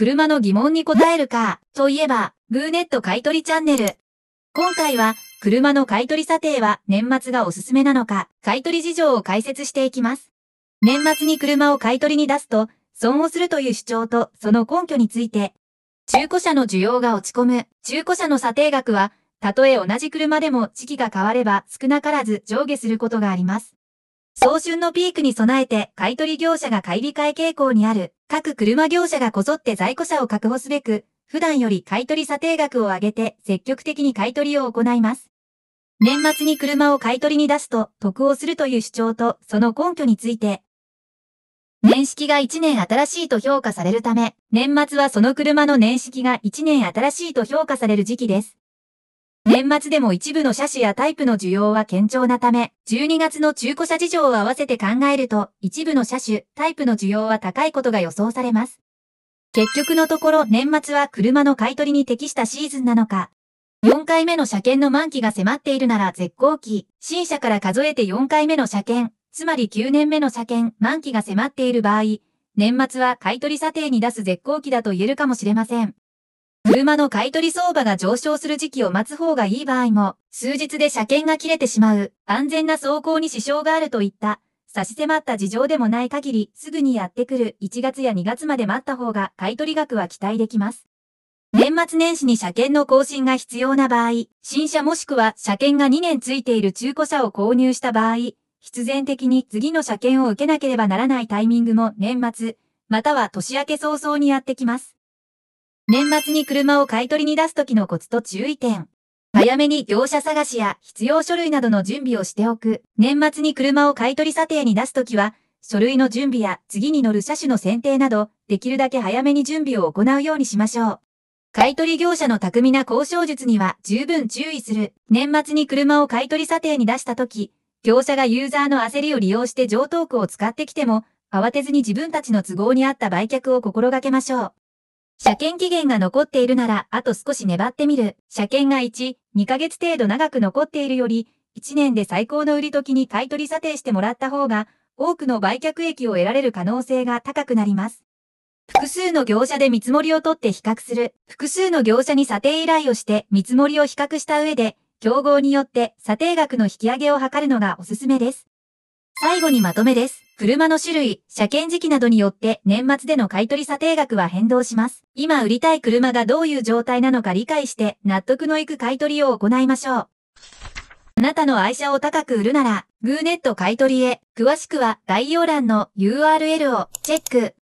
車の疑問に答えるか、といえば、グーネット買取チャンネル。今回は、車の買取査定は年末がおすすめなのか、買取事情を解説していきます。年末に車を買取に出すと、損をするという主張とその根拠について、中古車の需要が落ち込む、中古車の査定額は、たとえ同じ車でも時期が変われば少なからず上下することがあります。早春のピークに備えて買取業者が買い控え傾向にある。各車業者がこぞって在庫車を確保すべく、普段より買取査定額を上げて積極的に買取を行います。年末に車を買取に出すと得をするという主張とその根拠について、年式が1年新しいと評価されるため、年末はその車の年式が1年新しいと評価される時期です。年末でも一部の車種やタイプの需要は堅調なため、12月の中古車事情を合わせて考えると、一部の車種、タイプの需要は高いことが予想されます。結局のところ年末は車の買い取りに適したシーズンなのか、4回目の車検の満期が迫っているなら絶好期、新車から数えて4回目の車検、つまり9年目の車検、満期が迫っている場合、年末は買取査定に出す絶好期だと言えるかもしれません。車の買取相場が上昇する時期を待つ方がいい場合も、数日で車検が切れてしまう、安全な走行に支障があるといった、差し迫った事情でもない限り、すぐにやってくる1月や2月まで待った方が買取額は期待できます。年末年始に車検の更新が必要な場合、新車もしくは車検が2年ついている中古車を購入した場合、必然的に次の車検を受けなければならないタイミングも年末、または年明け早々にやってきます。年末に車を買い取りに出す時のコツと注意点。早めに業者探しや必要書類などの準備をしておく。年末に車を買い取り査定に出すときは、書類の準備や次に乗る車種の選定など、できるだけ早めに準備を行うようにしましょう。買取業者の巧みな交渉術には十分注意する。年末に車を買い取り査定に出したとき、業者がユーザーの焦りを利用して上等区を使ってきても、慌てずに自分たちの都合に合った売却を心がけましょう。車検期限が残っているなら、あと少し粘ってみる。車検が1、2ヶ月程度長く残っているより、1年で最高の売り時に買取査定してもらった方が、多くの売却益を得られる可能性が高くなります。複数の業者で見積もりを取って比較する。複数の業者に査定依頼をして見積もりを比較した上で、競合によって査定額の引き上げを図るのがおすすめです。最後にまとめです。車の種類、車検時期などによって年末での買取査定額は変動します。今売りたい車がどういう状態なのか理解して納得のいく買取を行いましょう。あなたの愛車を高く売るなら、グーネット買取へ。詳しくは概要欄の URL をチェック。